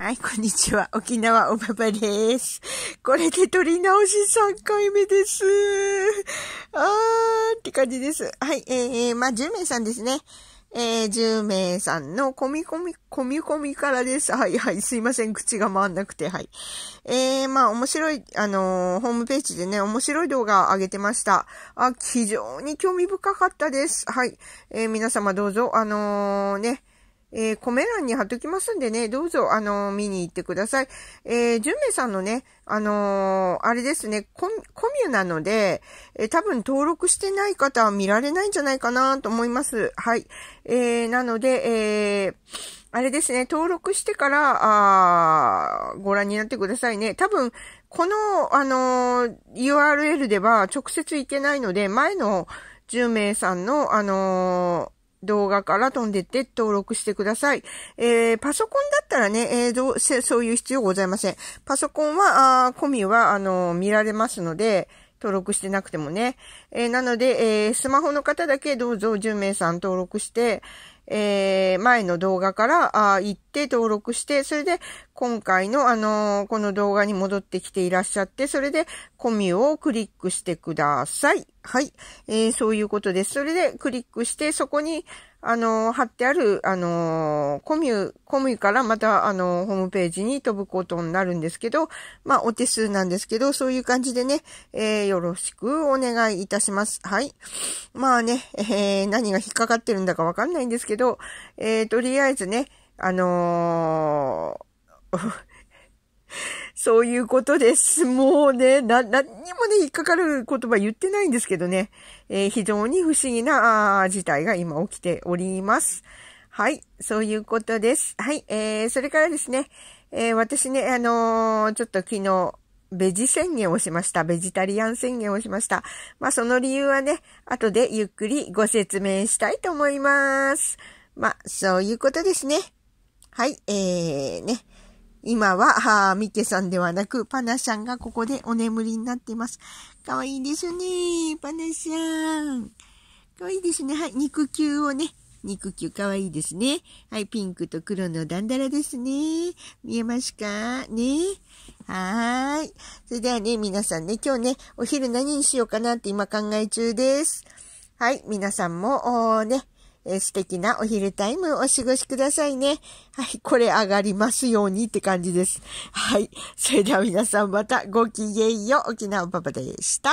はい、こんにちは。沖縄おばばです。これで撮り直し3回目です。あーって感じです。はい、えー、まあ、10名さんですね。えー、10名さんのコミコミ、コミコミからです。はいはい、すいません。口が回んなくて、はい。えー、まあ、面白い、あのー、ホームページでね、面白い動画上げてました。あ、非常に興味深かったです。はい。えー、皆様どうぞ、あのー、ね、えー、コメ欄に貼っときますんでね、どうぞ、あのー、見に行ってください。えー、純明さんのね、あのー、あれですね、コミュなので、えー、多分登録してない方は見られないんじゃないかなと思います。はい。えー、なので、えー、あれですね、登録してから、あご覧になってくださいね。多分、この、あの URL では直接っけないので、前の10名さんの、あの動画から飛んでって登録してください。えー、パソコンだったらね、えー、どうせ、そういう必要ございません。パソコンは、あ込みは、あのー、見られますので、登録してなくてもね。えー、なので、えー、スマホの方だけどうぞ10名さん登録して、えー、前の動画からあ行って登録して、それで今回のあのー、この動画に戻ってきていらっしゃって、それでコミュをクリックしてください。はい。えー、そういうことです。それでクリックして、そこに、あのー、貼ってある、あのー、コミュ、コミュからまた、あのー、ホームページに飛ぶことになるんですけど、まあ、お手数なんですけど、そういう感じでね、えよろしくお願いいたします。はい。まあね、え何が引っかかってるんだかわかんないんですけど、えとりあえずね、あのそういうことです。もうね、な、何にもね、引っかかる言葉言ってないんですけどね、えー、非常に不思議なあ事態が今起きております。はい、そういうことです。はい、えー、それからですね、えー、私ね、あのー、ちょっと昨日、ベジ宣言をしました。ベジタリアン宣言をしました。まあ、その理由はね、後でゆっくりご説明したいと思います。まあ、そういうことですね。はい、えー、ね。今は、あミケさんではなく、パナさんがここでお眠りになっています。かわいいですね。パナさん。かわいいですね。はい。肉球をね、肉球かわいいですね。はい。ピンクと黒のダンダラですね。見えますかね。はーい。それではね、皆さんね、今日ね、お昼何にしようかなって今考え中です。はい。皆さんも、ね、え素敵なお昼タイムお過ごしくださいね。はい、これ上がりますようにって感じです。はい。それでは皆さんまたごきげんよう。沖縄パパでした。